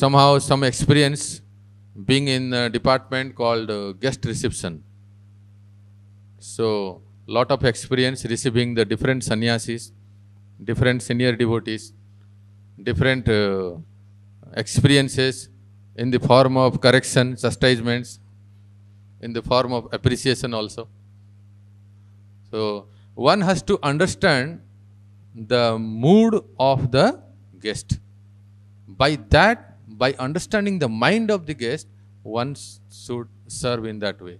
somehow some experience being in a department called uh, guest reception. So, lot of experience receiving the different sannyasis, different senior devotees, different uh, experiences in the form of correction, chastisements, in the form of appreciation also. So, one has to understand the mood of the guest. By that, by understanding the mind of the guest, one should serve in that way.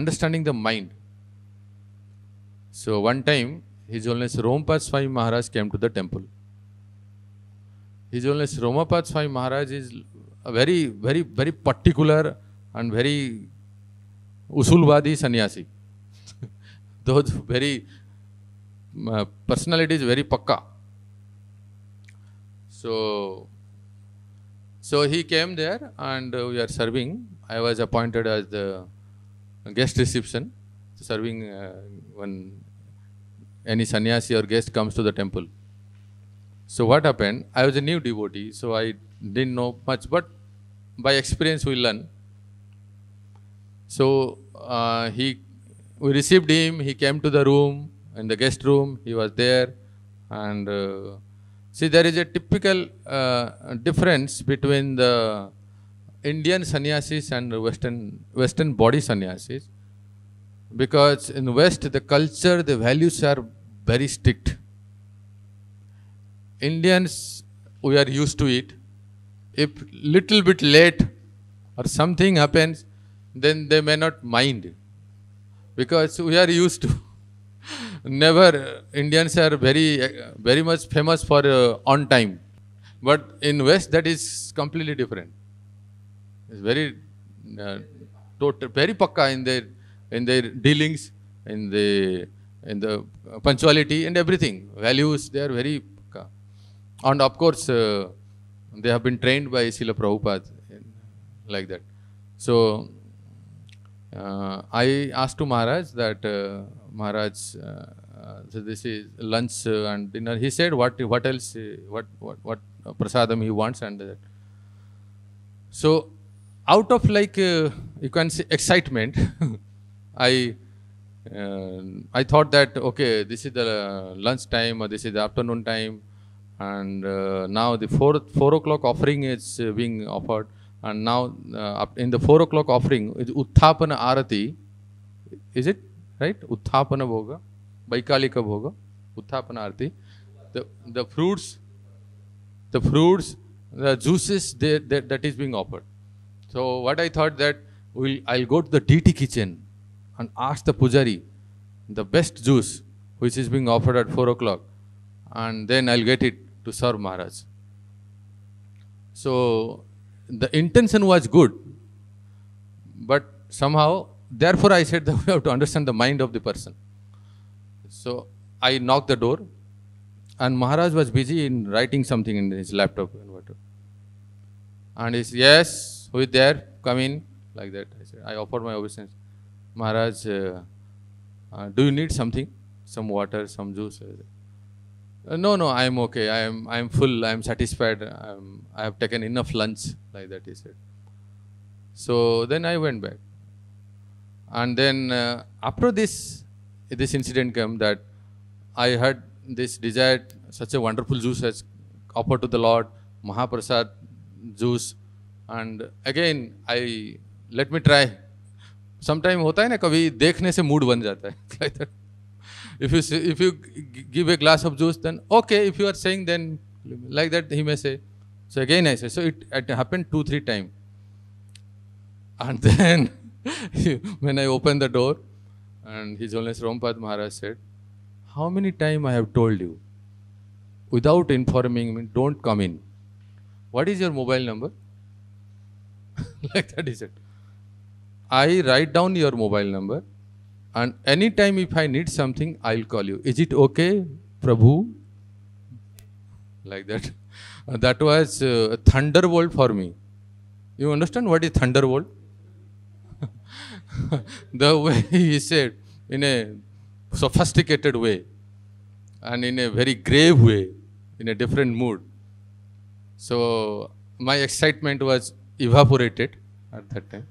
Understanding the mind. So one time, His Holiness Romapad Swami Maharaj came to the temple. His Holiness Romapad Swami Maharaj is a very, very, very particular and very usulvadi sannyasi. Those very personalities uh, personality is very pakka. So so he came there and uh, we are serving. I was appointed as the guest reception, serving uh, when any sannyasi or guest comes to the temple. So what happened? I was a new devotee, so I didn't know much, but by experience we learn. So uh, he, we received him. He came to the room in the guest room. He was there, and uh, See, there is a typical uh, difference between the Indian sannyasis and Western, Western body sannyasis because in West, the culture, the values are very strict. Indians, we are used to it. If little bit late or something happens, then they may not mind because we are used to Never, uh, Indians are very, uh, very much famous for uh, on time. But in West, that is completely different. It's very, uh, total, very pakka in their, in their dealings, in the, in the punctuality and everything. Values, they are very pakka. And of course, uh, they have been trained by Srila Prabhupada, like that. So, uh, I asked to Maharaj that uh, Maharaj, uh, uh, so this is lunch uh, and dinner. He said what, what else, what, what, what prasadam he wants and that. So out of like, you can say excitement, I, I thought that, okay, this is the lunch time or this is the afternoon time and uh, now the four four o'clock offering is uh, being offered and now uh, in the four o'clock offering is uttapana arati is it right? Uthapana Bhoga, Vaikalika Bhoga, Uthapana Arti. The, the fruits, the fruits, the juices they, they, that is being offered. So what I thought that we'll, I'll go to the DT kitchen and ask the pujari the best juice which is being offered at 4 o'clock and then I'll get it to serve Maharaj. So the intention was good but somehow therefore, I said that we have to understand the mind of the person. So I knocked the door, and Maharaj was busy in writing something in his laptop and whatever. And he said, Yes, who is there? Come in. Like that. I said, I offered my obeisance. Maharaj, uh, uh, do you need something? Some water, some juice? Uh, no, no, I am okay. I am, I am full. I am satisfied. I, am, I have taken enough lunch. Like that, he said. So then I went back. And then uh, after this, this incident came that I had this desire, such a wonderful juice as offered to the Lord, Mahaprasad juice. And again, I let me try. Sometime होता है ना कभी देखने से mood बन जाता है if you if you give a glass of juice then okay if you are saying then like that he may say so again I say so it, it happened two three times and then when I opened the door, and His Holiness Rompad Maharaj said, How many times I have told you, without informing me, don't come in. What is your mobile number? like that he said. I write down your mobile number, and anytime if I need something, I'll call you. Is it okay, Prabhu? Like that. that was uh, a thunderbolt for me. You understand what is thunderbolt? the way he said in a sophisticated way and in a very grave way, in a different mood. So my excitement was evaporated at that time.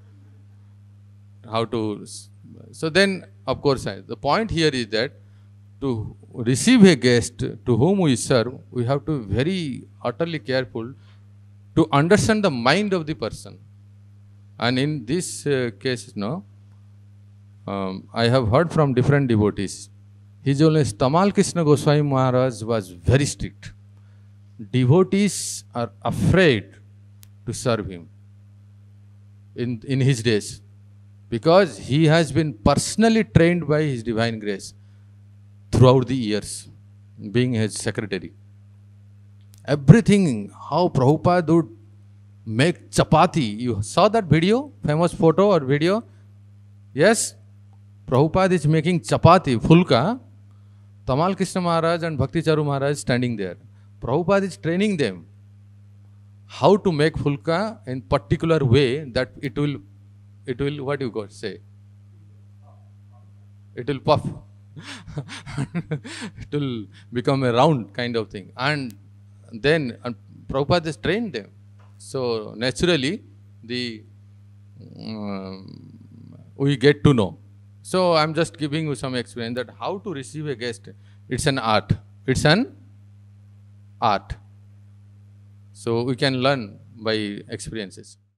How to. So then, of course, I, the point here is that to receive a guest to whom we serve, we have to be very utterly careful to understand the mind of the person. And in this uh, case, no, um, I have heard from different devotees. His Holiness Tamal Krishna Goswami Maharaj was very strict. Devotees are afraid to serve him in, in his days because he has been personally trained by his divine grace throughout the years, being his secretary. Everything, how Prabhupada would make chapati. You saw that video, famous photo or video? Yes? Prabhupada is making chapati, fulka, Tamal Krishna Maharaj and Bhakti Charu Maharaj standing there. Prabhupada is training them how to make fulka in particular way that it will, it will what you got say, it will puff, it will become a round kind of thing. And then and Prabhupada has trained them. So naturally, the um, we get to know. So I'm just giving you some experience that how to receive a guest. It's an art. It's an art. So we can learn by experiences.